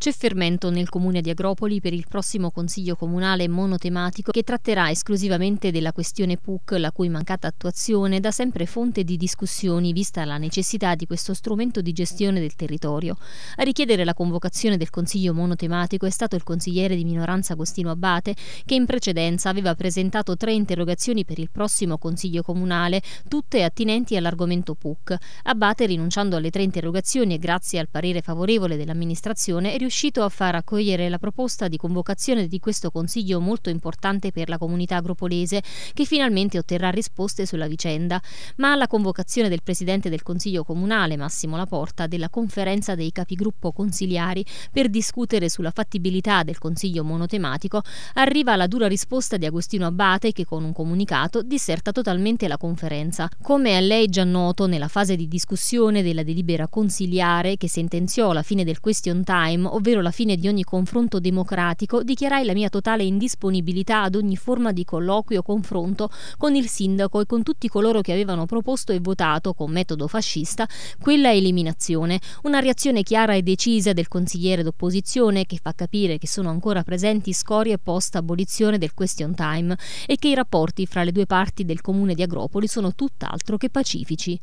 C'è fermento nel comune di Agropoli per il prossimo consiglio comunale monotematico che tratterà esclusivamente della questione PUC, la cui mancata attuazione è da sempre fonte di discussioni vista la necessità di questo strumento di gestione del territorio. A richiedere la convocazione del consiglio monotematico è stato il consigliere di minoranza Agostino Abbate che in precedenza aveva presentato tre interrogazioni per il prossimo consiglio comunale, tutte attinenti all'argomento PUC. Abbate rinunciando alle tre interrogazioni e grazie al parere favorevole dell'amministrazione è riuscito riuscito a far accogliere la proposta di convocazione di questo consiglio molto importante per la comunità agropolese, che finalmente otterrà risposte sulla vicenda, ma alla convocazione del presidente del Consiglio Comunale, Massimo Laporta, della conferenza dei capigruppo consiliari per discutere sulla fattibilità del consiglio monotematico, arriva la dura risposta di Agostino Abate che con un comunicato disserta totalmente la conferenza. Come a lei già noto, nella fase di discussione della delibera consiliare che sentenziò la fine del question time, ovvero la fine di ogni confronto democratico, dichiarai la mia totale indisponibilità ad ogni forma di colloquio o confronto con il sindaco e con tutti coloro che avevano proposto e votato, con metodo fascista, quella eliminazione. Una reazione chiara e decisa del consigliere d'opposizione che fa capire che sono ancora presenti scorie post abolizione del question time e che i rapporti fra le due parti del comune di Agropoli sono tutt'altro che pacifici.